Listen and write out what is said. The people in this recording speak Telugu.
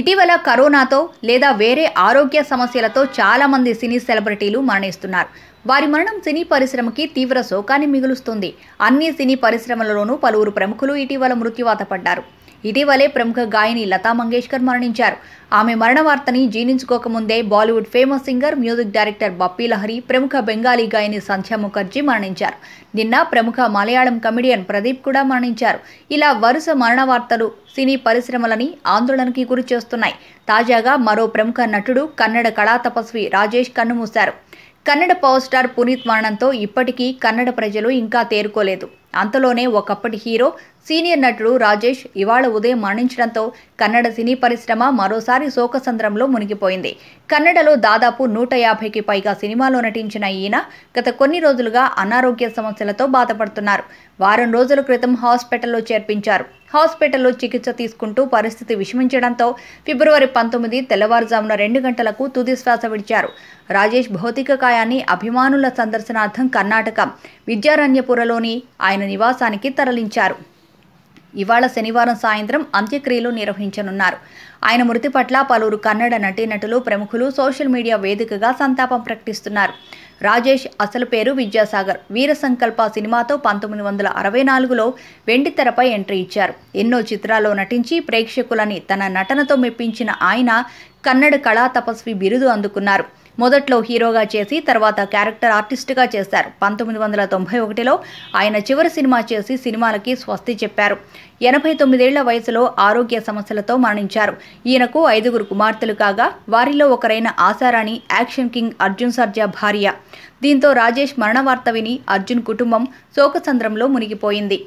ఇటీవల కరోనాతో లేదా వేరే ఆరోగ్య సమస్యలతో చాలామంది సినీ సెలబ్రిటీలు మరణిస్తున్నారు వారి మరణం సినీ పరిశ్రమకి తీవ్ర శోకాన్ని మిగులుస్తుంది అన్ని సినీ పరిశ్రమలలోనూ పలువురు ప్రముఖులు ఇటీవల మృత్యువాత పడ్డారు ఇటీవలే ప్రముఖ గాయని లతా మంగేష్కర్ మరణించారు ఆమె మరణ వార్తని జీర్ణించుకోకముందే Bollywood famous singer music director Bappi Lahiri ప్రముఖ బెంగాలీ గాయని సంధ్యా ముఖర్జీ మరణించారు నిన్న ప్రముఖ మలయాళం కమెడియన్ ప్రదీప్ కూడా మరణించారు ఇలా వరుస మరణ వార్తలు సినీ పరిశ్రమలని ఆందోళనకి గురి చేస్తున్నాయి తాజాగా మరో ప్రముఖ నటుడు కన్నడ కళా తపస్వి రాజేష్ కన్నుమూశారు కన్నడ పవర్ స్టార్ పునీత్ మరణంతో ఇప్పటికీ కన్నడ ప్రజలు ఇంకా తేరుకోలేదు అంతలోనే ఒకప్పటి హీరో సీనియర్ నటుడు రాజేష్ ఇవాళ ఉదయం మరణించడంతో కన్నడ సినీ పరిశ్రమ మరోసారి శోకసంద్రంలో మునిగిపోయింది కన్నడలో దాదాపు నూట యాభైకి పైగా సినిమాలో నటించిన ఈయన గత కొన్ని రోజులుగా అనారోగ్య సమస్యలతో బాధపడుతున్నారు వారం రోజుల క్రితం హాస్పిటల్లో చేర్పించారు హాస్పిటల్లో చికిత్స తీసుకుంటూ పరిస్థితి విషమించడంతో ఫిబ్రవరి పంతొమ్మిది తెల్లవారుజామున రెండు గంటలకు తుది శ్వాస విడిచారు రాజేష్ భౌతిక కాయాన్ని అభిమానుల సందర్శనార్థం కర్ణాటక విద్యారణ్యపురలోని ఆయన నివాసానికి తరలించారు ఇవాళ శనివారం సాయంత్రం అంత్యక్రియలు నిర్వహించనున్నారు ఆయన మృతి పట్ల పలువురు కన్నడ నటీనటులు ప్రముఖులు సోషల్ మీడియా వేదికగా సంతాపం ప్రకటిస్తున్నారు రాజేష్ అసలు పేరు విద్యాసాగర్ వీర సంకల్ప సినిమాతో పంతొమ్మిది వందల అరవై నాలుగులో వెండితెరపై ఎంట్రీ ఇచ్చారు ఎన్నో చిత్రాల్లో నటించి ప్రేక్షకులని తన నటనతో మెప్పించిన ఆయన కన్నడ కళా తపస్వి బిరుదు అందుకున్నారు మొదట్లో హీరోగా చేసి తర్వాత క్యారెక్టర్ ఆర్టిస్ట్గా చేశారు పంతొమ్మిది వందల తొంభై ఒకటిలో ఆయన చివరి సినిమా చేసి సినిమాలకి స్వస్తి చెప్పారు ఎనభై తొమ్మిదేళ్ల వయసులో ఆరోగ్య సమస్యలతో మరణించారు ఈయనకు ఐదుగురు కుమార్తెలు కాగా వారిలో ఒకరైన ఆశారాణి యాక్షన్ కింగ్ అర్జున్ సర్జా భార్య దీంతో రాజేష్ మరణ వార్త విని అర్జున్ కుటుంబం శోకసంద్రంలో మునిగిపోయింది